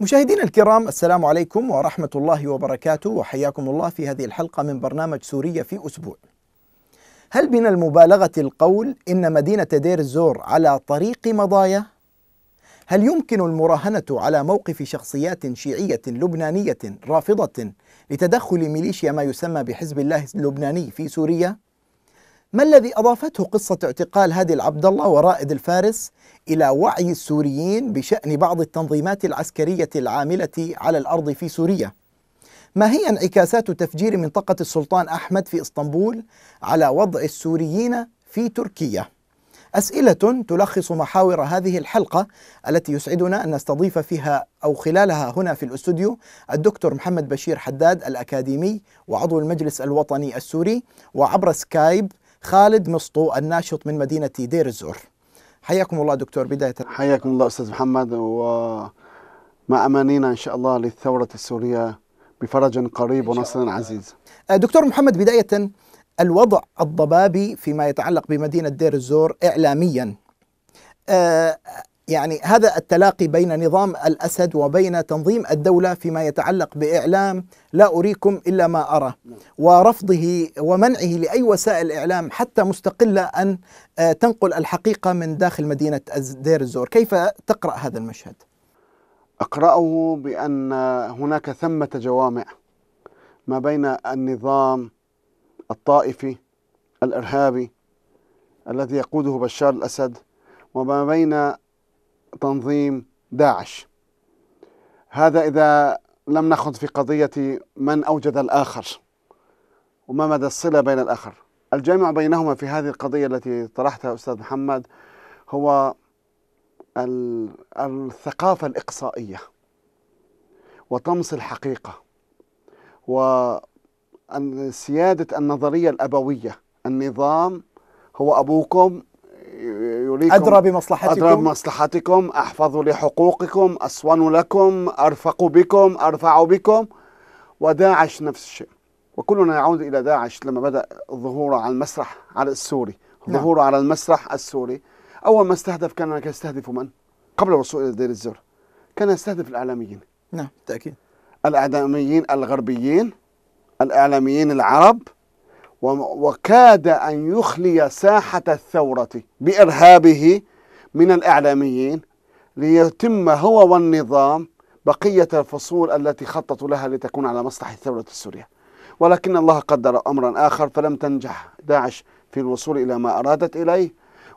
مشاهدينا الكرام السلام عليكم ورحمة الله وبركاته وحياكم الله في هذه الحلقة من برنامج سوريا في أسبوع هل من المبالغة القول إن مدينة دير الزور على طريق مضايا؟ هل يمكن المراهنة على موقف شخصيات شيعية لبنانية رافضة لتدخل ميليشيا ما يسمى بحزب الله اللبناني في سوريا؟ ما الذي أضافته قصة اعتقال هادي العبد الله ورائد الفارس إلى وعي السوريين بشأن بعض التنظيمات العسكرية العاملة على الأرض في سوريا؟ ما هي انعكاسات تفجير منطقة السلطان أحمد في إسطنبول على وضع السوريين في تركيا؟ أسئلة تلخص محاور هذه الحلقة التي يسعدنا أن نستضيف فيها أو خلالها هنا في الأستوديو الدكتور محمد بشير حداد الأكاديمي وعضو المجلس الوطني السوري وعبر سكايب خالد مسطو الناشط من مدينة دير الزور حياكم الله دكتور بداية حياكم الله أستاذ محمد ومع أمانينا إن شاء الله للثورة السورية بفرج قريب ونصر عزيز أه، دكتور محمد بداية الوضع الضبابي فيما يتعلق بمدينة دير الزور إعلاميا أه، يعني هذا التلاقي بين نظام الأسد وبين تنظيم الدولة فيما يتعلق بإعلام لا أريكم إلا ما أرى ورفضه ومنعه لأي وسائل إعلام حتى مستقلة أن آه، تنقل الحقيقة من داخل مدينة دير الزور كيف تقرأ هذا المشهد؟ أقرأه بأن هناك ثمة جوامع ما بين النظام الطائفي الإرهابي الذي يقوده بشار الأسد وما بين تنظيم داعش هذا إذا لم ناخذ في قضية من أوجد الآخر وما مدى الصلة بين الآخر الجامع بينهما في هذه القضية التي طرحتها أستاذ محمد هو الثقافة الإقصائية وطمس الحقيقة وسيادة النظرية الأبوية النظام هو أبوكم يريكم أدرى بمصلحتكم أدرى بمصلحتكم أحفظ لحقوقكم أصون لكم أرفق بكم أرفع بكم وداعش نفس الشيء وكلنا يعود إلى داعش لما بدأ ظهوره على المسرح على السوري ظهوره نعم. على المسرح السوري أول ما استهدف كان يستهدف من؟ قبل الوصول إلى دير الزور كان يستهدف الإعلاميين نعم بالتأكيد الإعلاميين الغربيين الإعلاميين العرب وكاد أن يخلي ساحة الثورة بإرهابه من الإعلاميين ليتم هو والنظام بقية الفصول التي خططوا لها لتكون على مصلحة الثورة السورية ولكن الله قدر أمرا آخر فلم تنجح داعش في الوصول إلى ما أرادت إليه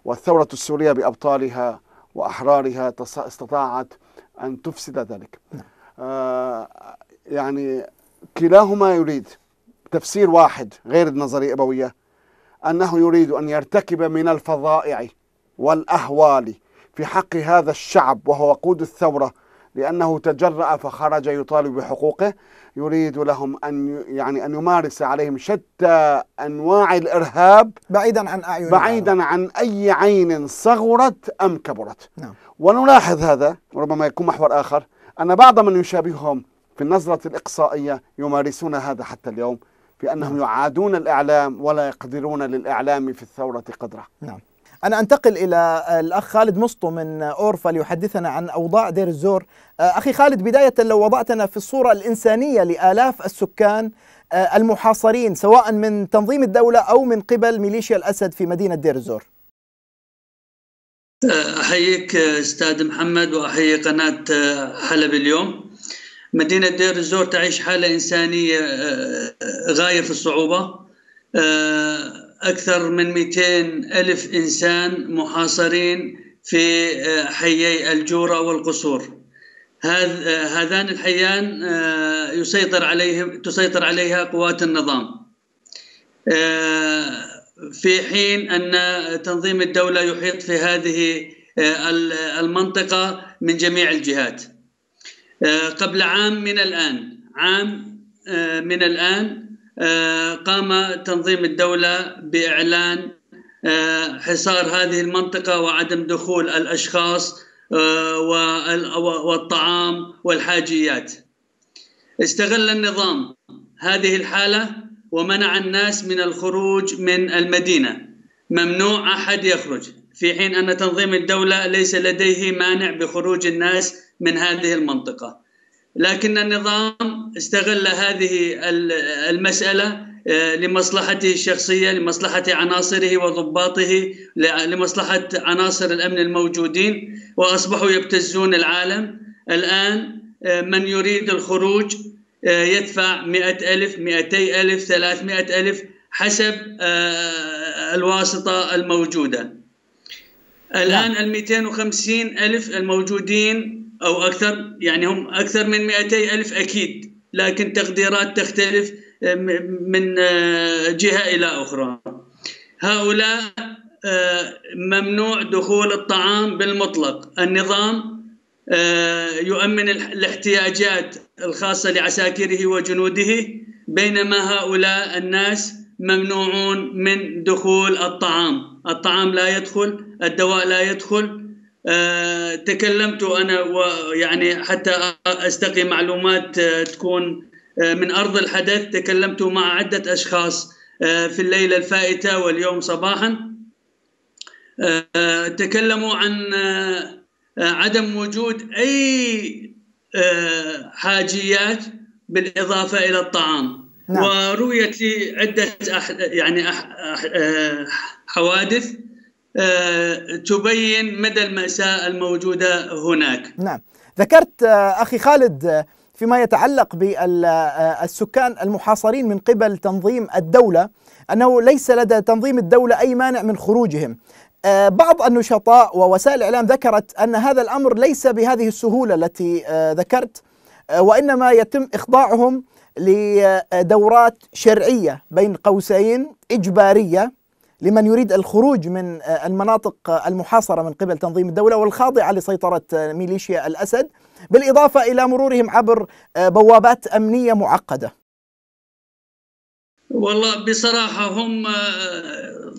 والثورة السورية بأبطالها وأحرارها استطاعت أن تفسد ذلك نعم. آه يعني كلاهما يريد تفسير واحد غير النظرية الإبوية أنه يريد أن يرتكب من الفظائع والأهوال في حق هذا الشعب وهو وقود الثورة لأنه تجرأ فخرج يطالب بحقوقه يريد لهم أن يعني أن يمارس عليهم شتى أنواع الإرهاب بعيدا عن أعين بعيدا عن أي عين صغرت أم كبرت نعم. ونلاحظ هذا وربما يكون محور آخر أن بعض من يشابههم في النظرة الإقصائية يمارسون هذا حتى اليوم في أنهم نعم. يعادون الإعلام ولا يقدرون للإعلام في الثورة قدره نعم أنا أنتقل إلى الأخ خالد مسطو من أورفا ليحدثنا عن أوضاع دير الزور آه، أخي خالد بداية لو وضعتنا في الصورة الإنسانية لآلاف السكان آه، المحاصرين سواء من تنظيم الدولة أو من قبل ميليشيا الأسد في مدينة دير الزور أحييك أستاذ محمد وأحيي قناة حلب اليوم مدينة دير الزور تعيش حالة إنسانية آه، غاية في الصعوبة آه، أكثر من 200 ألف إنسان محاصرين في آه، حيي الجورة والقصور هذان الحيان يسيطر عليهم تسيطر عليها قوات النظام في حين أن تنظيم الدولة يحيط في هذه المنطقة من جميع الجهات آه، قبل عام من الآن عام آه، من الآن آه، قام تنظيم الدولة بإعلان حصار هذه المنطقة وعدم دخول الأشخاص والطعام والحاجيات استغل النظام هذه الحالة ومنع الناس من الخروج من المدينة ممنوع أحد يخرج في حين أن تنظيم الدولة ليس لديه مانع بخروج الناس من هذه المنطقة لكن النظام استغل هذه المسألة آه، لمصلحته الشخصية لمصلحة عناصره وضباطه لمصلحة عناصر الأمن الموجودين وأصبحوا يبتزون العالم الآن آه، من يريد الخروج آه، يدفع مئة ألف مئتي ألف ثلاثمائة ألف حسب الواسطة الموجودة نعم. الان ال 250 الف الموجودين او اكثر يعني هم اكثر من 200 الف اكيد لكن تقديرات تختلف آه، من آه، جهه الى اخرى هؤلاء آه، ممنوع دخول الطعام بالمطلق النظام يؤمن الاحتياجات الخاصه لعساكره وجنوده بينما هؤلاء الناس ممنوعون من دخول الطعام الطعام لا يدخل الدواء لا يدخل آه، تكلمت انا ويعني حتى استقي معلومات آه، تكون آه، من ارض الحدث تكلمت مع عده اشخاص في الليله الفائته واليوم صباحا تكلموا عن عدم وجود اي حاجيات بالاضافه الى الطعام نعم. ورويت لي عده أح يعني أح آه، حوادث آه، تبين مدى المأساة الموجودة هناك نعم ذكرت آه، أخي خالد فيما يتعلق بالسكان المحاصرين من قبل تنظيم الدولة أنه ليس لدى تنظيم الدولة أي مانع من خروجهم بعض النشطاء ووسائل الإعلام ذكرت أن هذا الأمر ليس بهذه السهولة التي ذكرت وإنما يتم إخضاعهم لدورات شرعية بين قوسين إجبارية لمن يريد الخروج من المناطق المحاصرة من قبل تنظيم الدولة والخاضعة لسيطرة ميليشيا الأسد بالإضافة إلى مرورهم عبر بوابات أمنية معقدة والله بصراحة هم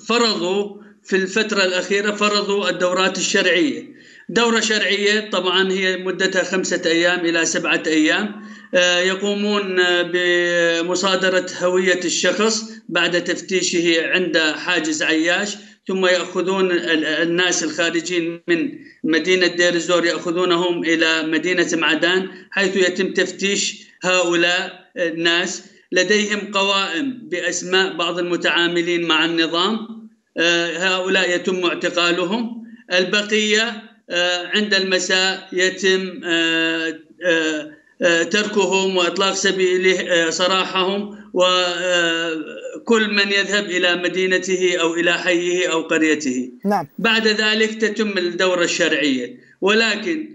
فرضوا في الفترة الأخيرة فرضوا الدورات الشرعية دورة شرعية طبعا هي مدتها خمسة أيام إلى سبعة أيام آه، يقومون آه، بمصادرة هوية الشخص بعد تفتيشه عند حاجز عياش ثم يأخذون الناس الخارجين من مدينة دير الزور يأخذونهم إلى مدينة معدان حيث يتم تفتيش هؤلاء الناس لديهم قوائم بأسماء بعض المتعاملين مع النظام آه، هؤلاء يتم اعتقالهم البقية آه، عند المساء يتم آه، آه، تركهم واطلاق سبيل سراحهم وكل من يذهب الى مدينته او الى حيه او قريته. نعم. بعد ذلك تتم الدوره الشرعيه ولكن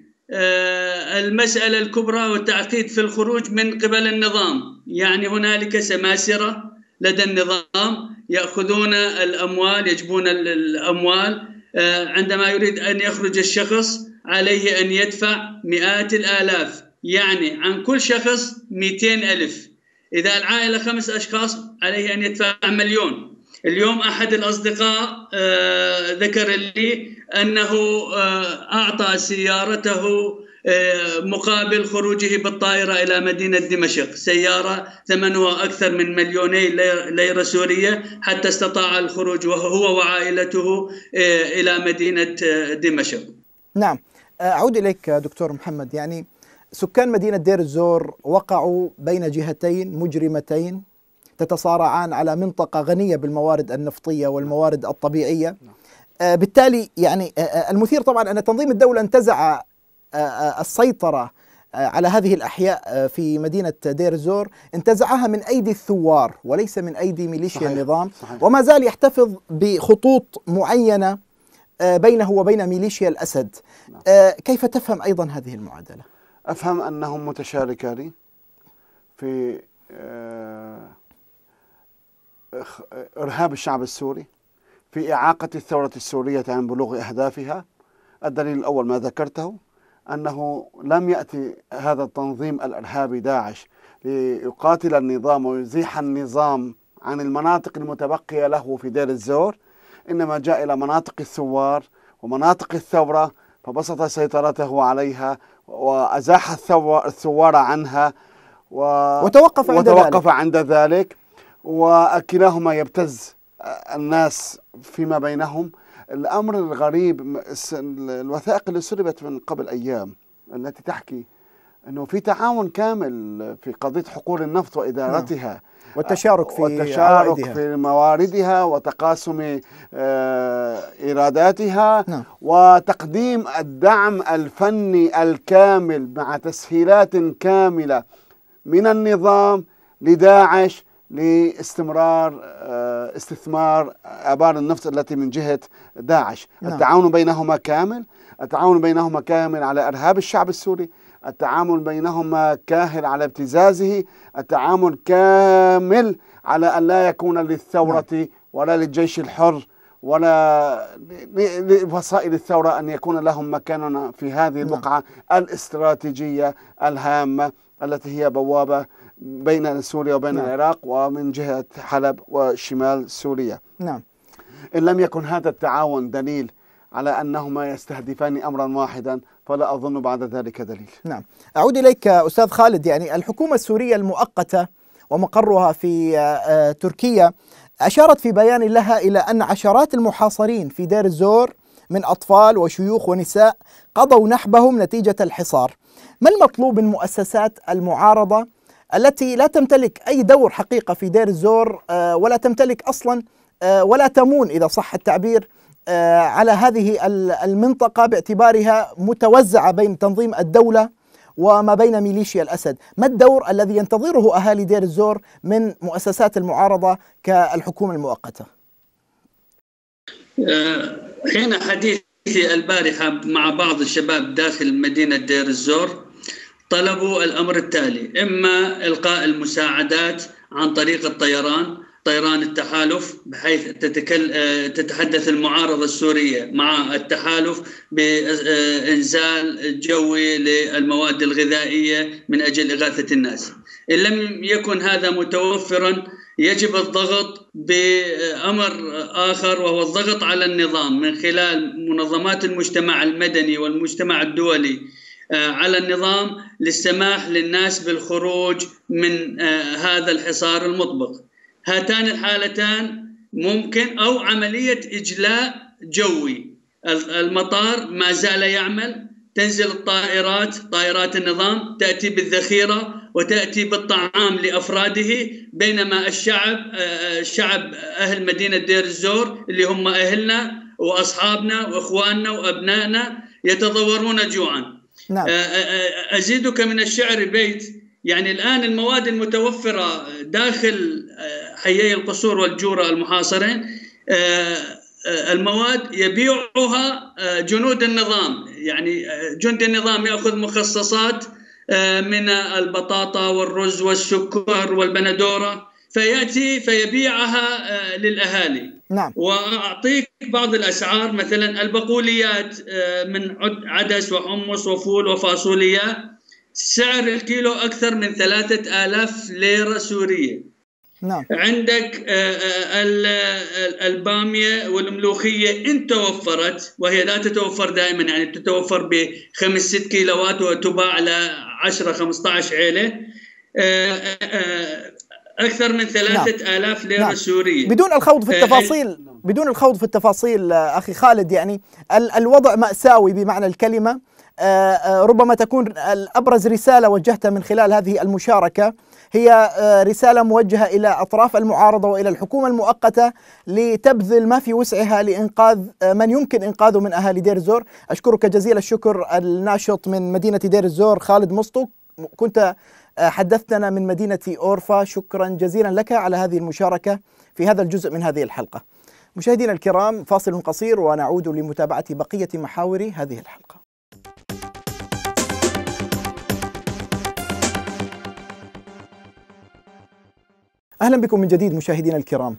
المساله الكبرى والتعقيد في الخروج من قبل النظام، يعني هنالك سماسره لدى النظام ياخذون الاموال يجبون الاموال آه، عندما يريد أن يخرج الشخص عليه أن يدفع مئات الآلاف يعني عن كل شخص 200 ألف إذا العائلة خمس أشخاص عليه أن يدفع مليون اليوم أحد الأصدقاء آه، ذكر لي أنه آه، أعطى سيارته آه، مقابل خروجه بالطائرة إلى مدينة دمشق سيارة ثمنها أكثر من مليوني ليرة سورية حتى استطاع الخروج وهو وعائلته آه، إلى مدينة آه، دمشق نعم أعود إليك دكتور محمد يعني سكان مدينة دير الزور وقعوا بين جهتين مجرمتين تتصارعان على منطقة غنية بالموارد النفطية والموارد الطبيعية نعم. بالتالي يعني المثير طبعا أن تنظيم الدولة انتزع آه، آه، السيطرة آه، على هذه الأحياء في مدينة دير زور انتزعها من أيدي الثوار وليس من أيدي ميليشيا صحيح. النظام صحيح. وما زال يحتفظ بخطوط معينة بينه وبين ميليشيا الأسد كيف تفهم أيضا هذه المعادلة؟ أفهم أنهم متشاركان في إرهاب الشعب السوري في إعاقة الثورة السورية عن بلوغ أهدافها الدليل الأول ما ذكرته أنه لم يأتي هذا التنظيم الإرهابي داعش ليقاتل النظام ويزيح النظام عن المناطق المتبقية له في دير الزور إنما جاء إلى مناطق الثوار ومناطق الثورة فبسط سيطرته عليها وأزاح الثوار عنها و... وتوقف, عند وتوقف ذلك. عند ذلك وكلاهما يبتز الناس فيما بينهم الأمر الغريب الوثائق اللي سربت من قبل أيام التي تحكي أنه في تعاون كامل في قضية حقول النفط وإدارتها نعم. والتشارك في والتشارك في مواردها وتقاسم آه، ايراداتها نعم. وتقديم الدعم الفني الكامل مع تسهيلات كامله من النظام لداعش لاستمرار آه، استثمار ابار النفط التي من جهه داعش، نعم. التعاون بينهما كامل، التعاون بينهما كامل على ارهاب الشعب السوري، التعامل بينهما كاهل على ابتزازه، التعامل كامل على ان لا يكون للثوره نعم. ولا للجيش الحر ولا لوسائل الثوره ان يكون لهم مكان في هذه نعم. البقعه نعم. الاستراتيجيه الهامه التي هي بوابه بين سوريا وبين نعم. العراق ومن جهة حلب وشمال سوريا نعم إن لم يكن هذا التعاون دليل على أنهما يستهدفان أمرا واحدا فلا أظن بعد ذلك دليل نعم أعود إليك أستاذ خالد يعني الحكومة السورية المؤقتة ومقرها في آه، آه، تركيا أشارت في بيان لها إلى أن عشرات المحاصرين في دير الزور من أطفال وشيوخ ونساء قضوا نحبهم نتيجة الحصار ما المطلوب من مؤسسات المعارضة التي لا تمتلك أي دور حقيقة في دير الزور آه، ولا تمتلك أصلا آه، ولا تمون إذا صح التعبير آه، على هذه المنطقة باعتبارها متوزعة بين تنظيم الدولة وما بين ميليشيا الأسد ما الدور الذي ينتظره أهالي دير الزور من مؤسسات المعارضة كالحكومة المؤقتة حين حديثي البارحة مع بعض الشباب داخل مدينة دير الزور طلبوا الامر التالي اما القاء المساعدات عن طريق الطيران طيران التحالف بحيث تتكل... آه، تتحدث المعارضة السورية مع التحالف بإنزال جوي للمواد الغذائية من أجل إغاثة الناس إن لم يكن هذا متوفرا يجب الضغط بأمر آخر وهو الضغط على النظام من خلال منظمات المجتمع المدني والمجتمع الدولي آه، على النظام للسماح للناس بالخروج من آه، هذا الحصار المطبق هاتان الحالتان ممكن أو عملية إجلاء جوي المطار ما زال يعمل تنزل الطائرات طائرات النظام تأتي بالذخيرة وتأتي بالطعام لأفراده بينما الشعب آه، شعب أهل مدينة دير الزور اللي هم أهلنا وأصحابنا وإخواننا وأبنائنا يتضورون جوعاً نعم. آه، آه، آه، أزيدك من الشعر بيت يعني الآن المواد المتوفرة داخل حيي القصور والجورة المحاصرين المواد يبيعها جنود النظام يعني جند النظام يأخذ مخصصات من البطاطا والرز والسكر والبندورة فيأتي فيبيعها للأهالي نعم واعطيك بعض الاسعار مثلا البقوليات آه، من عدس وحمص وفول وفاصوليا سعر الكيلو اكثر من 3000 ليره سوريه نعم عندك آه، آه، الباميه والملوخيه ان توفرت وهي لا تتوفر دائما يعني تتوفر ب 5 6 كيلوات وتباع على 10 15 عيله اكثر من 3000 نعم. ليره نعم. سوريه آه، بدون الخوض في التفاصيل آه. بدون الخوض في التفاصيل اخي خالد يعني الوضع ماساوي بمعنى الكلمه آه، آه، ربما تكون ابرز رساله وجهتها من خلال هذه المشاركه هي رساله موجهه الى اطراف المعارضه والى الحكومه المؤقته لتبذل ما في وسعها لانقاذ من يمكن انقاذه من اهالي دير الزور، اشكرك جزيل الشكر الناشط من مدينه دير الزور خالد مصطو كنت آه، حدثتنا من مدينة أورفا شكرا جزيلا لك على هذه المشاركة في هذا الجزء من هذه الحلقة مشاهدينا الكرام فاصل قصير ونعود لمتابعة بقية محاور هذه الحلقة أهلا بكم من جديد مشاهدينا الكرام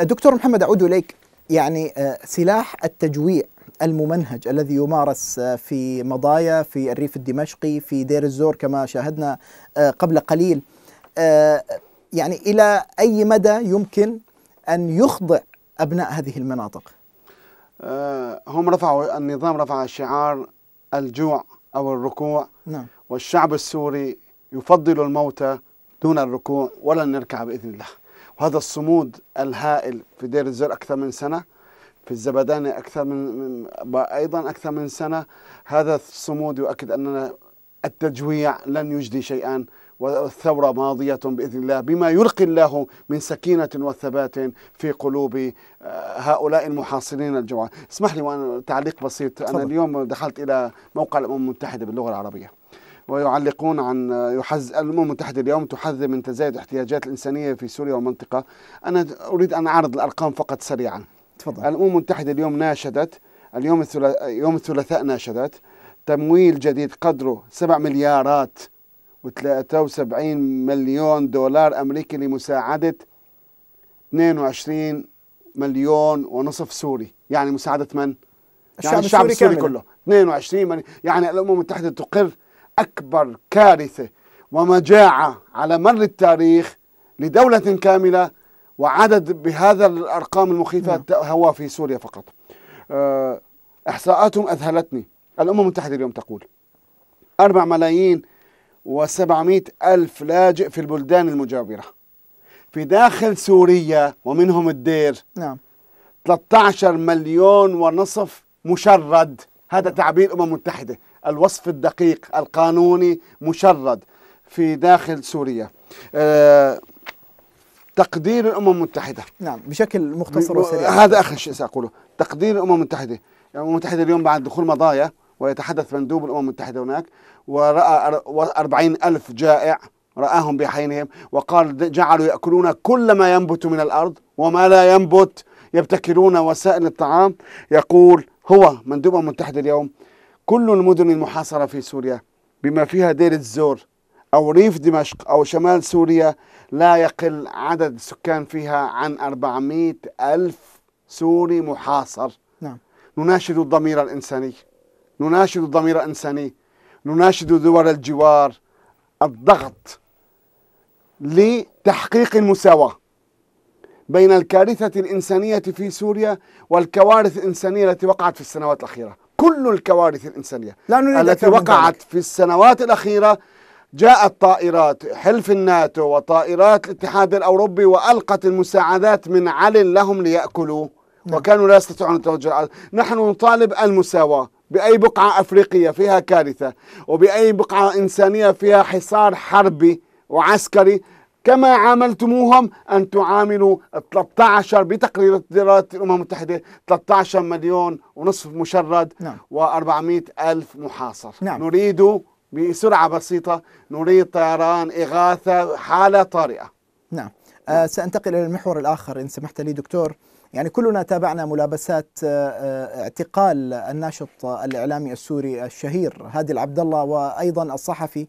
دكتور محمد أعود إليك يعني آه، سلاح التجويع الممنهج الذي يمارس آه، في مضايا في الريف الدمشقي في دير الزور كما شاهدنا آه، قبل قليل يعني الى اي مدى يمكن ان يخضع ابناء هذه المناطق؟ هم رفعوا النظام رفع شعار الجوع او الركوع نعم. والشعب السوري يفضل الموت دون الركوع ولن نركع باذن الله. وهذا الصمود الهائل في دير الزر أكثر من سنة في الزبداني أكثر من أيضا أكثر من سنة هذا الصمود يؤكد أننا التجويع لن يجدي شيئا والثورة ماضية بإذن الله بما يلقي الله من سكينة وثبات في قلوب آه، هؤلاء المحاصرين الجوع اسمح لي وأنا تعليق بسيط أنا اليوم دخلت إلى موقع الأمم المتحدة باللغة العربية ويعلقون عن يحز الأمم المتحدة اليوم تحذر من تزايد احتياجات الإنسانية في سوريا والمنطقة أنا أريد أن أعرض الأرقام فقط سريعا تفضل الأمم المتحدة اليوم ناشدت اليوم الثلاثاء يوم الثلاثاء ناشدت تمويل جديد قدره 7 مليارات و73 مليون دولار أمريكي لمساعدة 22 مليون ونصف سوري يعني مساعدة من؟ يعني الشعب السوري, السوري كله 22 مليون يعني الأمم المتحدة تقر أكبر كارثة ومجاعة على مر التاريخ لدولة كاملة وعدد بهذا الأرقام المخيفة نعم. هو في سوريا فقط آه، إحصاءاتهم أذهلتني الأمم المتحدة اليوم تقول أربع ملايين وسبعمائة ألف لاجئ في البلدان المجاورة في داخل سوريا ومنهم الدير نعم 13 مليون ونصف مشرد هذا تعبير الأمم المتحدة الوصف الدقيق القانوني مشرد في داخل سوريا آه، تقدير الامم المتحده نعم بشكل مختصر وسريع هذا اخر شيء ساقوله تقدير الامم المتحده الامم المتحده اليوم بعد دخول مضايا ويتحدث مندوب الامم المتحده هناك وراى 40 الف جائع راهم بحينهم وقال جعلوا ياكلون كل ما ينبت من الارض وما لا ينبت يبتكرون وسائل الطعام يقول هو مندوب الامم المتحده اليوم كل المدن المحاصرة في سوريا بما فيها دير الزور أو ريف دمشق أو شمال سوريا لا يقل عدد السكان فيها عن 400 ألف سوري محاصر نعم. نناشد الضمير الإنساني نناشد الضمير الإنساني نناشد دول الجوار الضغط لتحقيق المساواة بين الكارثة الإنسانية في سوريا والكوارث الإنسانية التي وقعت في السنوات الأخيرة كل الكوارث الإنسانية لا التي وقعت في السنوات الأخيرة جاءت طائرات حلف الناتو وطائرات الاتحاد الأوروبي وألقت المساعدات من علن لهم ليأكلوا نعم. وكانوا لا يستطيعون التوجه نحن نطالب المساواة بأي بقعة أفريقية فيها كارثة وبأي بقعة إنسانية فيها حصار حربي وعسكري كما عاملتموهم أن تعاملوا 13 بتقرير تقديرات الأمم المتحدة 13 مليون ونصف مشرد نعم. و400 ألف محاصر نعم. نريد بسرعة بسيطة نريد طيران إغاثة حالة طارئة نعم آه سأنتقل إلى المحور الآخر إن سمحت لي دكتور يعني كلنا تابعنا ملابسات آه، آه، اعتقال الناشط الاعلامي السوري الشهير هادي العبد الله وايضا الصحفي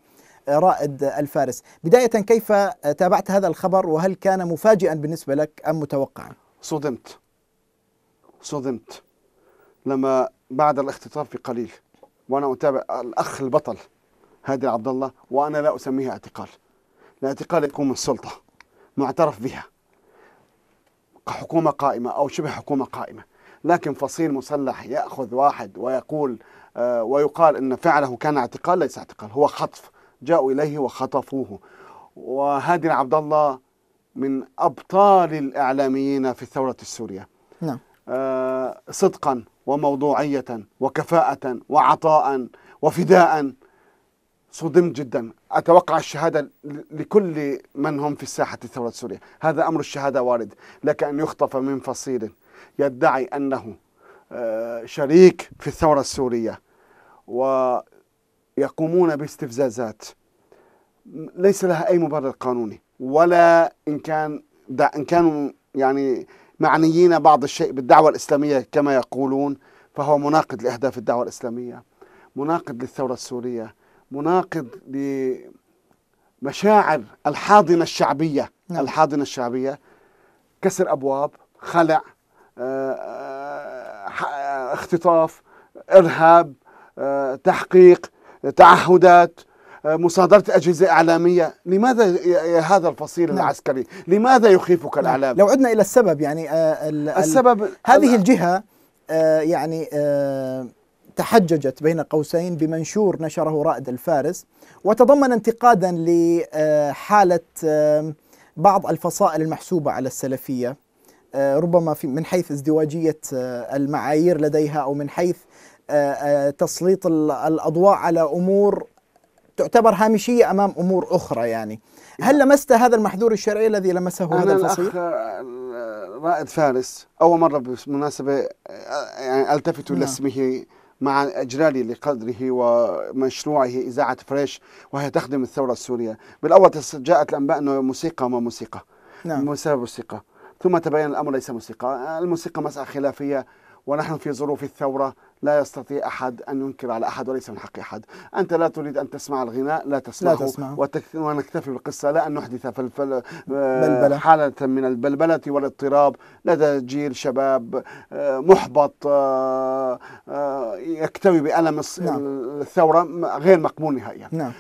رائد الفارس بداية كيف تابعت هذا الخبر وهل كان مفاجئا بالنسبة لك أم متوقعا صدمت صدمت لما بعد الاختطاف بقليل وأنا أتابع الأخ البطل هادي عبد الله وأنا لا أسميها اعتقال الاعتقال يكون من السلطة معترف بها حكومة قائمة أو شبه حكومة قائمة لكن فصيل مسلح يأخذ واحد ويقول آه، ويقال أن فعله كان اعتقال ليس اعتقال هو خطف جاءوا إليه وخطفوه وهادي عبد الله من أبطال الإعلاميين في الثورة السورية نعم آه صدقا وموضوعية وكفاءة وعطاء وفداء صدمت جدا أتوقع الشهادة لكل من هم في ساحة الثورة السورية هذا أمر الشهادة وارد لك أن يخطف من فصيل يدعي أنه آه، شريك في الثورة السورية و يقومون باستفزازات ليس لها أي مبرر قانوني ولا إن كان إن كانوا يعني معنيين بعض الشيء بالدعوة الإسلامية كما يقولون فهو مناقض لأهداف الدعوة الإسلامية مناقض للثورة السورية مناقض لمشاعر الحاضنة الشعبية نعم. الحاضنة الشعبية كسر أبواب خلع آه، آه، آه، اختطاف إرهاب تحقيق تعهدات آه، مصادرة أجهزة إعلامية لماذا هذا الفصيل نعم. العسكري لماذا يخيفك نعم. الإعلام لو عدنا إلى السبب يعني آه، السبب هذه الجهة آه، يعني تحججت بين قوسين بمنشور نشره رائد الفارس وتضمن انتقادا لحالة بعض الفصائل المحسوبة على السلفية ربما في من حيث ازدواجية المعايير لديها أو من حيث آه، آه، تسليط الاضواء على امور تعتبر هامشيه امام امور اخرى يعني هل لمست هذا المحذور الشرعي الذي لمسه أنا هذا الفصيل؟ الأخ آه، رائد فارس اول مره بالمناسبه يعني التفت نعم. لاسمه مع إجلالي لقدره ومشروعه إذاعة فريش وهي تخدم الثورة السورية بالأول جاءت الأنباء أنه موسيقى وما موسيقى نعم موسيقى موسيقى ثم تبين الأمر ليس موسيقى الموسيقى مسألة خلافية ونحن في ظروف الثورة لا يستطيع أحد أن ينكر على أحد وليس من حق أحد أنت لا تريد أن تسمع الغناء لا تسمعه لا تسمع. وتك... ونكتفي بالقصة لا أن نحدث فلفل... بلبلة. آه، حالة من البلبلة والاضطراب لدى جيل شباب آه، محبط آه، يكتوي بألم نعم. الثورة غير مقبول نهائيا نعم.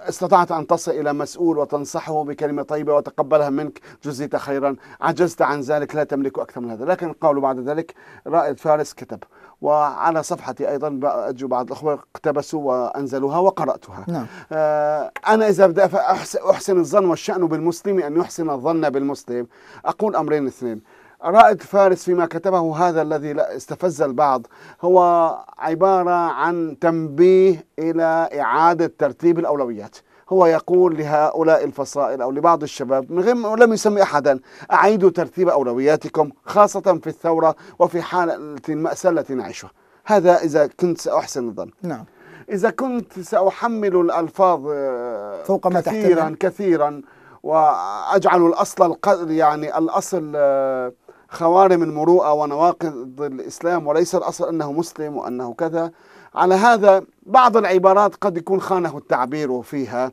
استطعت أن تصل إلى مسؤول وتنصحه بكلمة طيبة وتقبلها منك جزيت خيرا عجزت عن ذلك لا تملك أكثر من هذا لكن قالوا بعد ذلك رائد فارس كتب وعلى صفحتي أيضا أجوا بعض الأخوة اقتبسوا وأنزلوها وقرأتها نعم. آه، أنا إذا بدي أحسن الظن والشأن بالمسلم أن يحسن الظن بالمسلم أقول أمرين اثنين رائد فارس فيما كتبه هذا الذي استفز البعض هو عبارة عن تنبيه إلى إعادة ترتيب الأولويات هو يقول لهؤلاء الفصائل أو لبعض الشباب من غير لم يسمي أحدا أعيدوا ترتيب أولوياتكم خاصة في الثورة وفي حالة المأساة التي نعيشها هذا إذا كنت سأحسن الظن نعم إذا كنت سأحمل الألفاظ آه، فوق ما كثيرا تحتمل. كثيرا وأجعل الأصل يعني الأصل آه، خوارم المروءة ونواقض الإسلام وليس الأصل أنه مسلم وأنه كذا على هذا بعض العبارات قد يكون خانه التعبير فيها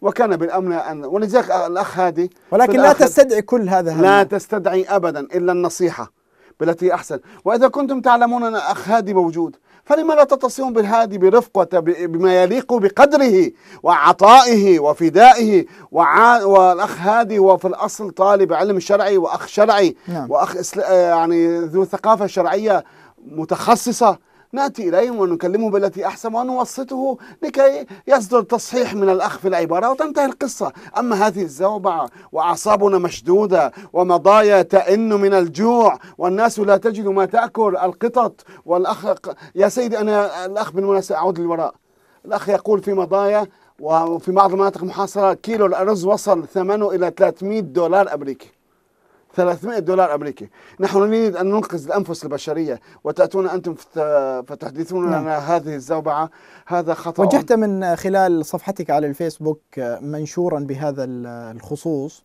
وكان بالامن ان ولذلك الاخ هادي ولكن لا تستدعي كل هذا لا هم. تستدعي ابدا الا النصيحه بالتي احسن واذا كنتم تعلمون ان اخ هادي موجود فلما لا تتصلون بالهادي برفق بما يليق بقدره وعطائه وفدائه وع... والاخ هادي هو في الاصل طالب علم شرعي واخ شرعي نعم. واخ آه، يعني ذو ثقافه شرعيه متخصصه نأتي إليهم ونكلمه بالتي أحسن ونوسطه لكي يصدر تصحيح من الأخ في العبارة وتنتهي القصة أما هذه الزوبعة وأعصابنا مشدودة ومضايا تئن من الجوع والناس لا تجد ما تأكل القطط والأخ يا سيدي أنا الأخ بالمناسبة أعود للوراء الأخ يقول في مضايا وفي بعض المناطق المحاصرة كيلو الأرز وصل ثمنه إلى 300 دولار أمريكي 300 دولار أمريكي نحن نريد أن ننقذ الأنفس البشرية وتأتون أنتم فتحدثون نعم. لنا هذه الزوبعة هذا خطأ وجهت من خلال صفحتك على الفيسبوك منشورا بهذا الخصوص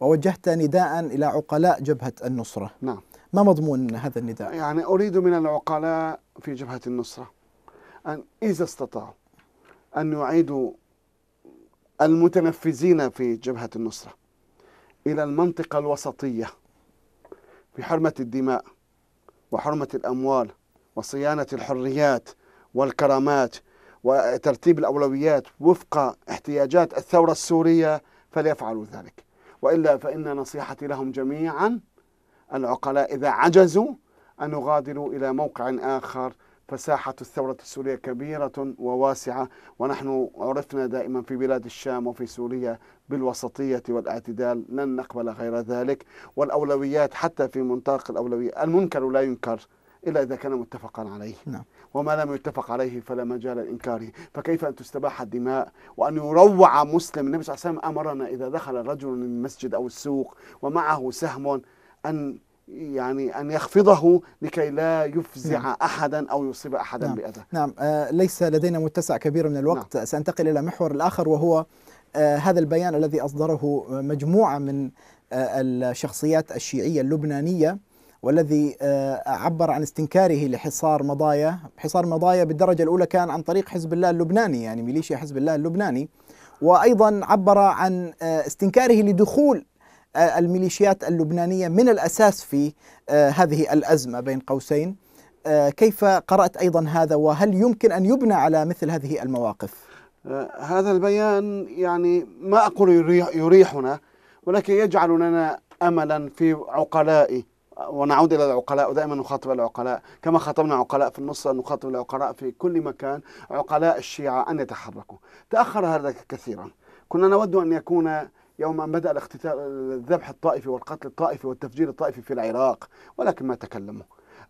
ووجهت نداء إلى عقلاء جبهة النصرة نعم ما مضمون هذا النداء؟ يعني أريد من العقلاء في جبهة النصرة أن إذا استطاعوا أن يعيدوا المتنفذين في جبهة النصرة إلى المنطقة الوسطية بحرمة الدماء وحرمة الأموال وصيانة الحريات والكرامات وترتيب الأولويات وفق احتياجات الثورة السورية فليفعلوا ذلك وإلا فإن نصيحتي لهم جميعا العقلاء إذا عجزوا أن يغادروا إلى موقع آخر فساحة الثورة السورية كبيرة وواسعة ونحن عرفنا دائما في بلاد الشام وفي سوريا بالوسطية والاعتدال لن نقبل غير ذلك والأولويات حتى في منطلق الأولوية المنكر لا ينكر إلا إذا كان متفقا عليه نعم. وما لم يتفق عليه فلا مجال لإنكاره فكيف أن تستباح الدماء وأن يروع مسلم النبي صلى الله عليه وسلم أمرنا إذا دخل رجل المسجد أو السوق ومعه سهم أن يعني أن يخفضه لكي لا يفزع نعم. أحدا أو يصيب أحدا نعم. بأذى نعم آه ليس لدينا متسع كبير من الوقت نعم. سأنتقل إلى محور الآخر وهو آه هذا البيان الذي أصدره آه، مجموعة من آه الشخصيات الشيعية اللبنانية والذي آه، عبر عن استنكاره لحصار مضايا حصار مضايا بالدرجة الأولى كان عن طريق حزب الله اللبناني يعني ميليشيا حزب الله اللبناني وأيضا عبر عن آه، استنكاره لدخول آه، الميليشيات اللبنانية من الأساس في آه، هذه الأزمة بين قوسين آه، كيف قرأت أيضا هذا وهل يمكن أن يبنى على مثل هذه المواقف؟ هذا البيان يعني ما أقول يريحنا ولكن يجعل لنا أملا في عقلاء ونعود الى العقلاء ودائما نخاطب العقلاء كما خاطبنا عقلاء في النصره نخاطب العقلاء في كل مكان عقلاء الشيعه ان يتحركوا تاخر هذا كثيرا كنا نود ان يكون يوم أن بدأ الاختتال الذبح الطائفي والقتل الطائفي والتفجير الطائفي في العراق ولكن ما تكلموا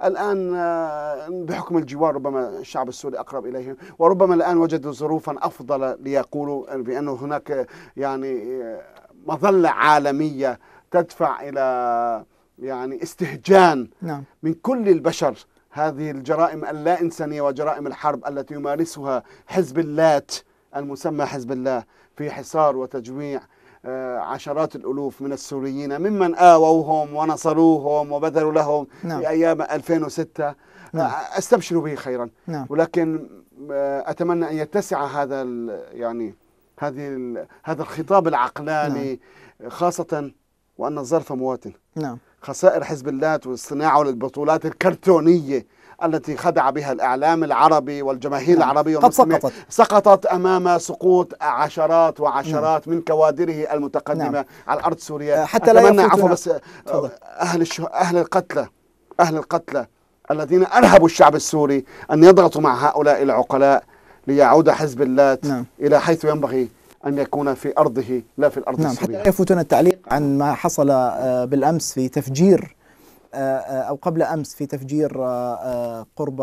الآن آه، بحكم الجوار ربما الشعب السوري أقرب إليهم وربما الآن وجدوا ظروفا أفضل ليقولوا بأنه هناك يعني آه، مظلة عالمية تدفع إلى يعني استهجان نعم. من كل البشر هذه الجرائم اللا إنسانية وجرائم الحرب التي يمارسها حزب اللات المسمى حزب الله في حصار وتجويع آه، عشرات الألوف من السوريين ممن آووهم ونصروهم وبذلوا لهم نعم. في أيام 2006 نعم. آه، استبشروا به خيرا نعم. ولكن آه، أتمنى أن يتسع هذا يعني هذه هذا الخطاب العقلاني نعم. خاصة وأن الظرف مواتي نعم خسائر حزب الله والصناعة للبطولات الكرتونية التي خدع بها الإعلام العربي والجماهير نعم. العربية قد سقطت سقطت أمام سقوط عشرات وعشرات نعم. من كوادره المتقدمة نعم. على الأرض سوريا آه، حتى أتمنى لا عفوا بس آه، أهل, الشه... أهل القتلى أهل القتلى الذين أرهبوا الشعب السوري أن يضغطوا مع هؤلاء العقلاء ليعود حزب اللات نعم. إلى حيث ينبغي أن يكون في أرضه لا في الأرض نعم السورية يفوتنا التعليق عن ما حصل آه، بالأمس في تفجير آه، آه، او قبل امس في تفجير آه، قرب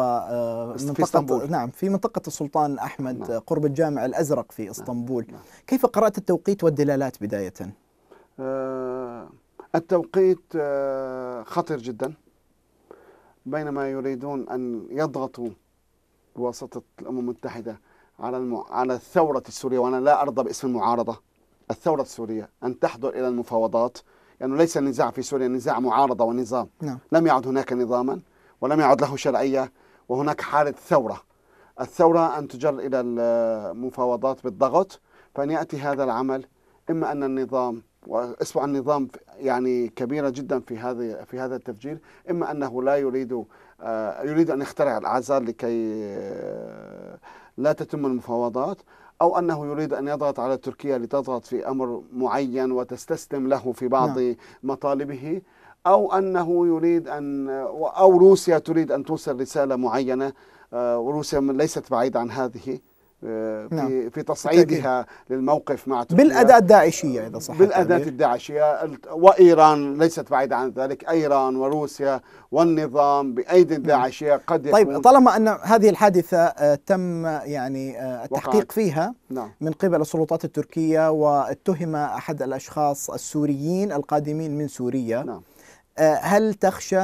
منطقه في اسطنبول نعم في منطقه السلطان احمد نعم. قرب الجامع الازرق في نعم. اسطنبول نعم. كيف قرات التوقيت والدلالات بدايه التوقيت خطير جدا بينما يريدون ان يضغطوا بواسطه الامم المتحده على المع... على الثوره السوريه وانا لا ارضى باسم المعارضه الثوره السوريه ان تحضر الى المفاوضات لأنه يعني ليس النزاع في سوريا نزاع معارضة ونظام نعم. لم يعد هناك نظاما ولم يعد له شرعية وهناك حالة ثورة الثورة أن تجر إلى المفاوضات بالضغط فأن يأتي هذا العمل إما أن النظام وإصبع النظام يعني كبيرة جدا في هذا في هذا التفجير إما أنه لا يريد آه، يريد أن يخترع الأعذار لكي آه، لا تتم المفاوضات أو أنه يريد أن يضغط على تركيا لتضغط في أمر معين وتستسلم له في بعض نعم. مطالبه أو أنه يريد أن أو روسيا تريد أن توصل رسالة معينة وروسيا آه، ليست بعيدة عن هذه آه، في نعم. في تصعيدها للموقف مع تركيا بالاداه الداعشيه اذا صح بالاداه الداعشيه وايران ليست بعيده عن ذلك ايران وروسيا والنظام بايدي نعم. الداعشيه قد طيب طالما ان هذه الحادثه آه، تم يعني آه، التحقيق وقعت. فيها نعم. من قبل السلطات التركيه واتهم احد الاشخاص السوريين القادمين من سوريا نعم. هل تخشى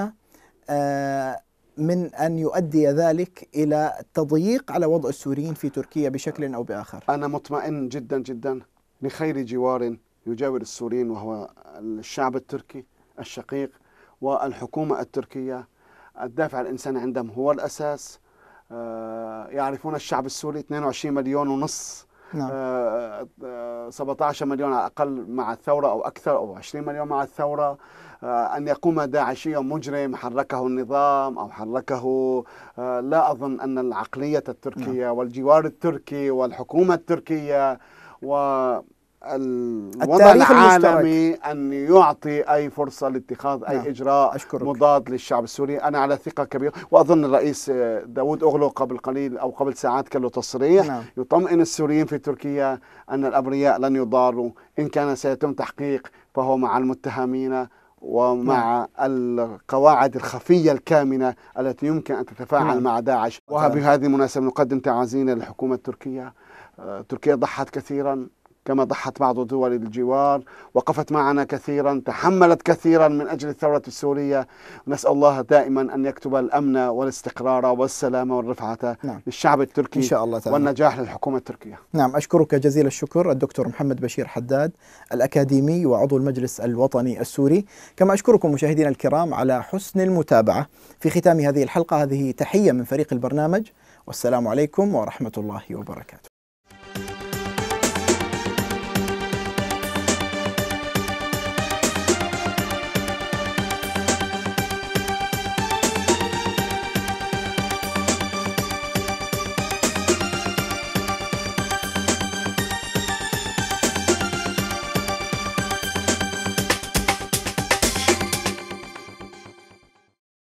من أن يؤدي ذلك إلى تضييق على وضع السوريين في تركيا بشكل أو بآخر أنا مطمئن جدا جدا لخير جوار يجاور السوريين وهو الشعب التركي الشقيق والحكومة التركية الدافع الإنساني عندهم هو الأساس آه، يعرفون الشعب السوري 22 مليون ونصف نعم. 17 آه، آه، مليون على الأقل مع الثورة أو أكثر أو 20 مليون مع الثورة آه، أن يقوم داعشي مجرم حركه النظام أو حركه لا أظن أن العقلية التركية نعم. والجوار التركي والحكومة التركية و الوضع العالمي المشترك. أن يعطي أي فرصة لاتخاذ أي نعم. إجراء أشكرك. مضاد للشعب السوري أنا على ثقة كبيرة وأظن الرئيس داود أغلو قبل قليل أو قبل ساعات كان له تصريح نعم. يطمئن السوريين في تركيا أن الأبرياء لن يضاروا إن كان سيتم تحقيق فهو مع المتهمين ومع نعم. القواعد الخفية الكامنة التي يمكن أن تتفاعل نعم. مع داعش وبهذه نعم. المناسبة نقدم تعازينا للحكومة التركية آه، تركيا ضحت كثيرا كما ضحت بعض دول الجوار وقفت معنا كثيرا تحملت كثيرا من أجل الثورة السورية نسأل الله دائما أن يكتب الأمن والاستقرار والسلام والرفعة نعم. للشعب التركي إن شاء الله تعالى. والنجاح للحكومة التركية نعم أشكرك جزيل الشكر الدكتور محمد بشير حداد الأكاديمي وعضو المجلس الوطني السوري كما أشكركم مشاهدينا الكرام على حسن المتابعة في ختام هذه الحلقة هذه تحية من فريق البرنامج والسلام عليكم ورحمة الله وبركاته